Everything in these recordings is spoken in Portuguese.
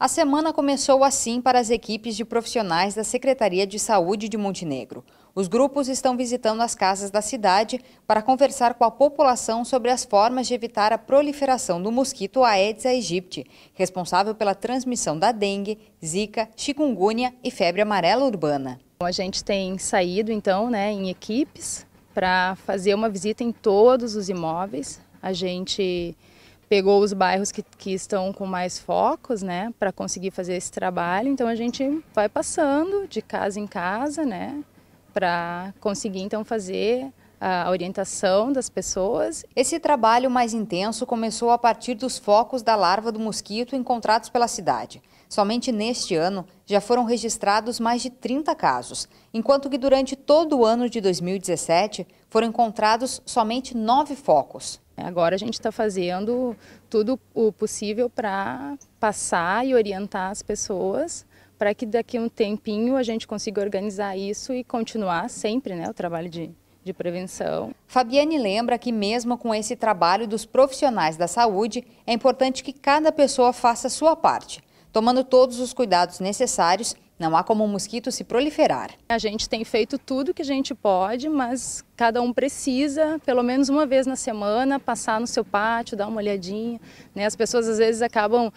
A semana começou assim para as equipes de profissionais da Secretaria de Saúde de Montenegro. Os grupos estão visitando as casas da cidade para conversar com a população sobre as formas de evitar a proliferação do mosquito Aedes aegypti, responsável pela transmissão da dengue, zika, chikungunya e febre amarela urbana. A gente tem saído então né, em equipes para fazer uma visita em todos os imóveis. A gente pegou os bairros que, que estão com mais focos, né, para conseguir fazer esse trabalho. Então a gente vai passando de casa em casa, né, para conseguir então fazer a orientação das pessoas. Esse trabalho mais intenso começou a partir dos focos da larva do mosquito encontrados pela cidade. Somente neste ano já foram registrados mais de 30 casos, enquanto que durante todo o ano de 2017 foram encontrados somente nove focos. É, agora a gente está fazendo tudo o possível para passar e orientar as pessoas para que daqui a um tempinho a gente consiga organizar isso e continuar sempre né, o trabalho de, de prevenção. Fabiane lembra que mesmo com esse trabalho dos profissionais da saúde, é importante que cada pessoa faça a sua parte, tomando todos os cuidados necessários não há como o um mosquito se proliferar. A gente tem feito tudo que a gente pode, mas cada um precisa, pelo menos uma vez na semana, passar no seu pátio, dar uma olhadinha. Né? As pessoas às vezes acabam uh,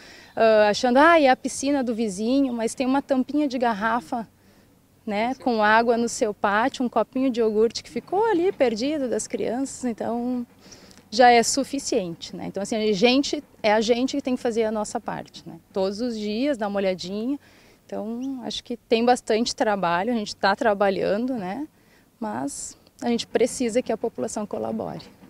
achando, ah, é a piscina do vizinho, mas tem uma tampinha de garrafa né, com água no seu pátio, um copinho de iogurte que ficou ali perdido das crianças, então já é suficiente, né? Então assim, a gente é a gente que tem que fazer a nossa parte, né? Todos os dias, dar uma olhadinha, então, acho que tem bastante trabalho, a gente está trabalhando, né? Mas a gente precisa que a população colabore.